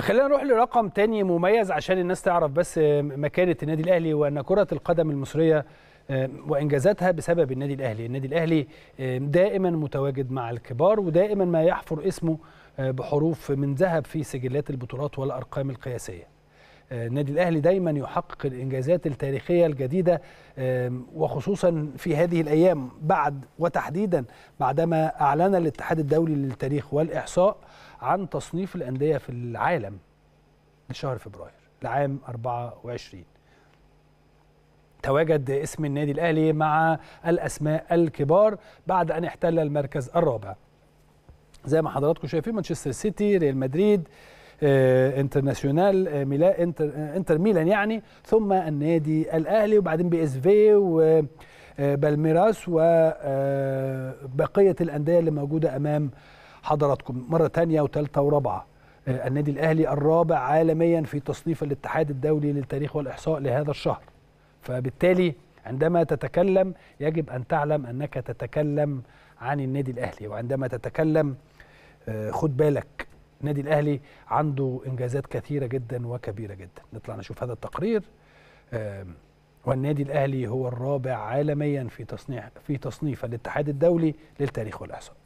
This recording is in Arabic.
خلينا نروح لرقم تاني مميز عشان الناس تعرف بس آه، مكانه النادي الاهلي وان كره القدم المصريه آه، وانجازاتها بسبب النادي الاهلي، النادي الاهلي آه، دائما متواجد مع الكبار ودائما ما يحفر اسمه بحروف من ذهب في سجلات البطولات والارقام القياسيه. النادي آه، الاهلي دايما يحقق الانجازات التاريخيه الجديده وخصوصا في هذه الايام بعد وتحديدا بعدما اعلن الاتحاد الدولي للتاريخ والاحصاء عن تصنيف الانديه في العالم لشهر فبراير لعام 24 تواجد اسم النادي الاهلي مع الاسماء الكبار بعد ان احتل المركز الرابع زي ما حضراتكم شايفين مانشستر سيتي ريال مدريد آه، انترناسيونال آه، ميلان انتر, آه، انتر ميلان يعني ثم النادي الاهلي وبعدين بي اس في و بالميراس وبقية الأندية اللي موجودة أمام حضراتكم مرة ثانيه وثالثه ورابعة النادي الأهلي الرابع عالميا في تصنيف الاتحاد الدولي للتاريخ والإحصاء لهذا الشهر فبالتالي عندما تتكلم يجب أن تعلم أنك تتكلم عن النادي الأهلي وعندما تتكلم خد بالك النادي الاهلي عنده انجازات كثيره جدا وكبيره جدا نطلع نشوف هذا التقرير والنادي الاهلي هو الرابع عالميا في تصنيف في تصنيف الاتحاد الدولي للتاريخ والاحصاء